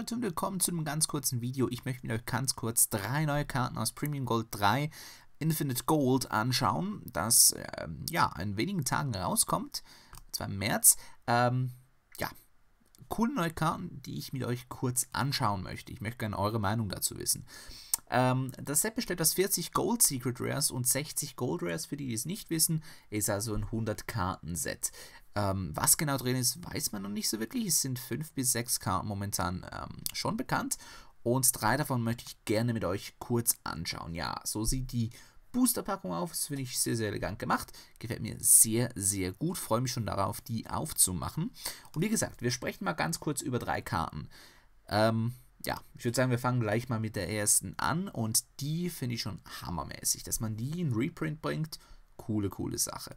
Leute und willkommen zu einem ganz kurzen Video. Ich möchte mir ganz kurz drei neue Karten aus Premium Gold 3 Infinite Gold anschauen, das ähm, ja in wenigen Tagen rauskommt, und zwar im März. Ähm, ja, coole neue Karten, die ich mit euch kurz anschauen möchte. Ich möchte gerne eure Meinung dazu wissen. Ähm, das Set besteht aus 40 Gold Secret Rares und 60 Gold Rares, für die, die es nicht wissen, ist also ein 100 Karten Set. Ähm, was genau drin ist, weiß man noch nicht so wirklich. Es sind fünf bis sechs Karten momentan ähm, schon bekannt. Und drei davon möchte ich gerne mit euch kurz anschauen. Ja, so sieht die Boosterpackung auf. Das finde ich sehr, sehr elegant gemacht. Gefällt mir sehr, sehr gut. Freue mich schon darauf, die aufzumachen. Und wie gesagt, wir sprechen mal ganz kurz über drei Karten. Ähm, ja, ich würde sagen, wir fangen gleich mal mit der ersten an. Und die finde ich schon hammermäßig. Dass man die in Reprint bringt, coole, coole Sache.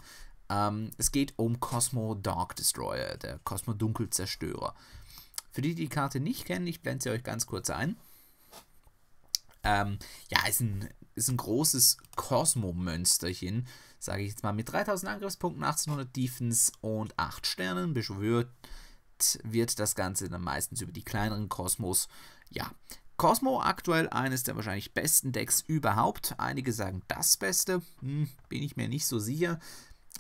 Ähm, es geht um Cosmo Dark Destroyer, der Cosmo Dunkelzerstörer. Für die, die die Karte nicht kennen, ich blende sie euch ganz kurz ein. Ähm, ja, ist ein, ist ein großes Cosmo-Mönsterchen, sage ich jetzt mal, mit 3000 Angriffspunkten, 1800 Defense und 8 Sternen. Beschwört wird das Ganze dann meistens über die kleineren Cosmos. Ja, Cosmo aktuell eines der wahrscheinlich besten Decks überhaupt. Einige sagen das Beste, hm, bin ich mir nicht so sicher.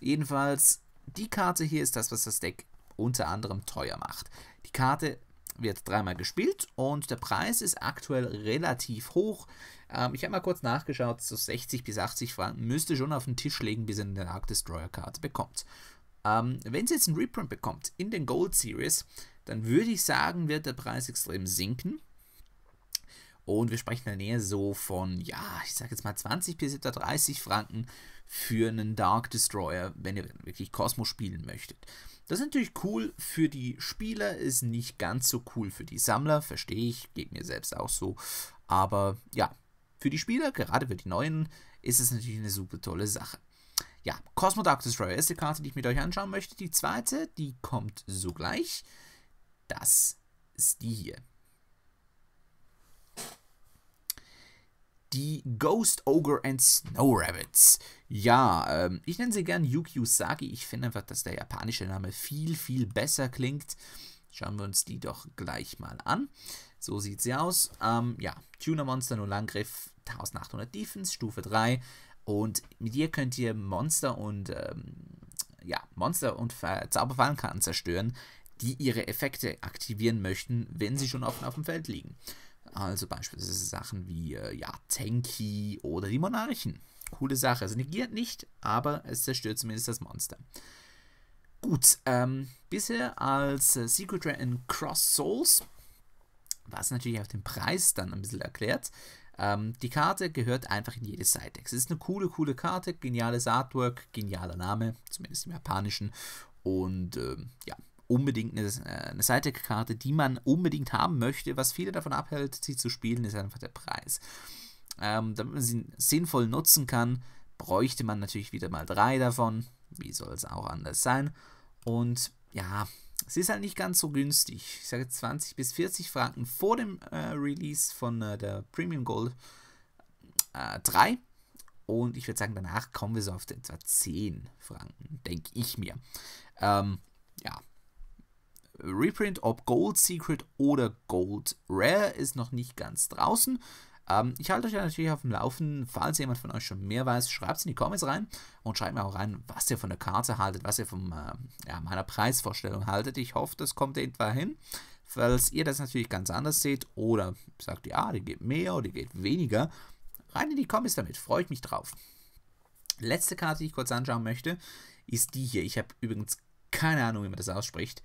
Jedenfalls, die Karte hier ist das, was das Deck unter anderem teuer macht. Die Karte wird dreimal gespielt und der Preis ist aktuell relativ hoch. Ähm, ich habe mal kurz nachgeschaut, so 60 bis 80 Franken müsste schon auf den Tisch legen, bis ihr eine Dark Destroyer Karte bekommt. Ähm, wenn sie jetzt einen Reprint bekommt in den Gold Series, dann würde ich sagen, wird der Preis extrem sinken. Und wir sprechen in der Nähe so von, ja, ich sag jetzt mal 20 bis 30 Franken für einen Dark Destroyer, wenn ihr wirklich Cosmo spielen möchtet. Das ist natürlich cool für die Spieler, ist nicht ganz so cool für die Sammler, verstehe ich, geht mir selbst auch so. Aber ja, für die Spieler, gerade für die Neuen, ist es natürlich eine super tolle Sache. Ja, Cosmo Dark Destroyer ist die Karte, die ich mit euch anschauen möchte. Die zweite, die kommt sogleich. Das ist die hier. die Ghost Ogre and Snow Rabbits. Ja, ähm, ich nenne sie gern Yuki Usagi. Ich finde einfach, dass der japanische Name viel, viel besser klingt. Schauen wir uns die doch gleich mal an. So sieht sie aus. Ähm, ja, Tuner Monster, null Angriff, 1800 Defense, Stufe 3. Und mit ihr könnt ihr Monster und, ähm, ja, Monster und Zauberfallenkarten zerstören, die ihre Effekte aktivieren möchten, wenn sie schon offen auf dem Feld liegen. Also beispielsweise Sachen wie äh, ja, Tenki oder die Monarchen. Coole Sache. Es also negiert nicht, aber es zerstört zumindest das Monster. Gut, ähm, bisher als äh, Secret Rare in Cross Souls, was natürlich auch den Preis dann ein bisschen erklärt. Ähm, die Karte gehört einfach in jedes side Sidex. Es ist eine coole, coole Karte, geniales Artwork, genialer Name, zumindest im Japanischen. Und äh, ja, unbedingt eine, äh, eine Sidecard-Karte, die man unbedingt haben möchte. Was viele davon abhält, sie zu spielen, ist einfach der Preis. Ähm, damit man sie sinnvoll nutzen kann, bräuchte man natürlich wieder mal drei davon. Wie soll es auch anders sein? Und ja, es ist halt nicht ganz so günstig. Ich sage 20 bis 40 Franken vor dem äh, Release von äh, der Premium Gold äh, 3. Und ich würde sagen, danach kommen wir so auf etwa 10 Franken, denke ich mir. Ähm, ja, Reprint, ob Gold Secret oder Gold Rare, ist noch nicht ganz draußen. Ähm, ich halte euch ja natürlich auf dem Laufen. Falls jemand von euch schon mehr weiß, schreibt es in die Comments rein und schreibt mir auch rein, was ihr von der Karte haltet, was ihr von äh, ja, meiner Preisvorstellung haltet. Ich hoffe, das kommt etwa hin. Falls ihr das natürlich ganz anders seht oder sagt, ja, die geht mehr oder die geht weniger, rein in die Comments damit. freue ich mich drauf. Letzte Karte, die ich kurz anschauen möchte, ist die hier. Ich habe übrigens keine Ahnung, wie man das ausspricht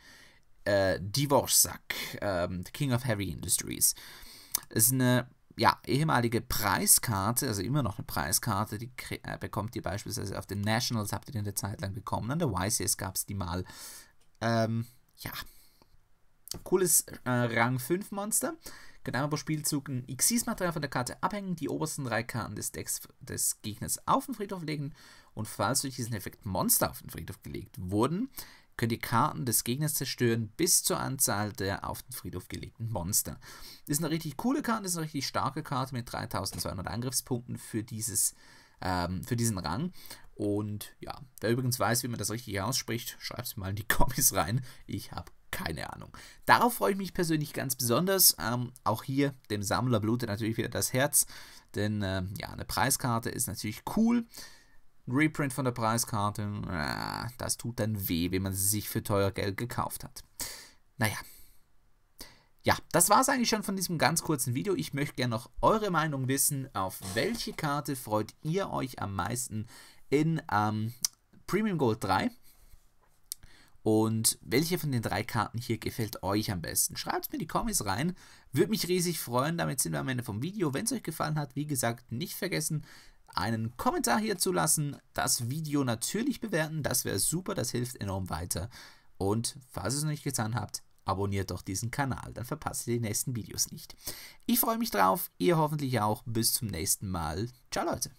äh, Divorsak, ähm, King of Heavy Industries. Ist eine ja, ehemalige Preiskarte, also immer noch eine Preiskarte, die äh, bekommt ihr beispielsweise auf den Nationals, habt ihr die eine Zeit lang bekommen. An der YCS gab es die mal. Ähm, ja. Cooles äh, Rang 5 Monster. Genau pro Spielzug ein Xyz-Material von der Karte abhängen, die obersten drei Karten des Decks des Gegners auf den Friedhof legen und falls durch diesen Effekt Monster auf den Friedhof gelegt wurden, könnt ihr Karten des Gegners zerstören bis zur Anzahl der auf den Friedhof gelegten Monster. Das ist eine richtig coole Karte, das ist eine richtig starke Karte mit 3200 Angriffspunkten für, dieses, ähm, für diesen Rang. Und ja, wer übrigens weiß, wie man das richtig ausspricht, schreibt es mal in die Kommis rein. Ich habe keine Ahnung. Darauf freue ich mich persönlich ganz besonders. Ähm, auch hier dem Sammler blutet natürlich wieder das Herz, denn ähm, ja, eine Preiskarte ist natürlich cool. Reprint von der Preiskarte, äh, das tut dann weh, wenn man sie sich für teuer Geld gekauft hat. Naja. Ja, das war es eigentlich schon von diesem ganz kurzen Video. Ich möchte gerne noch eure Meinung wissen. Auf welche Karte freut ihr euch am meisten in ähm, Premium Gold 3? Und welche von den drei Karten hier gefällt euch am besten? Schreibt es mir in die Kommis rein. Würde mich riesig freuen. Damit sind wir am Ende vom Video. Wenn es euch gefallen hat, wie gesagt, nicht vergessen, einen Kommentar hier zu lassen, das Video natürlich bewerten, das wäre super, das hilft enorm weiter. Und falls ihr es noch nicht getan habt, abonniert doch diesen Kanal, dann verpasst ihr die nächsten Videos nicht. Ich freue mich drauf, ihr hoffentlich auch. Bis zum nächsten Mal. Ciao Leute.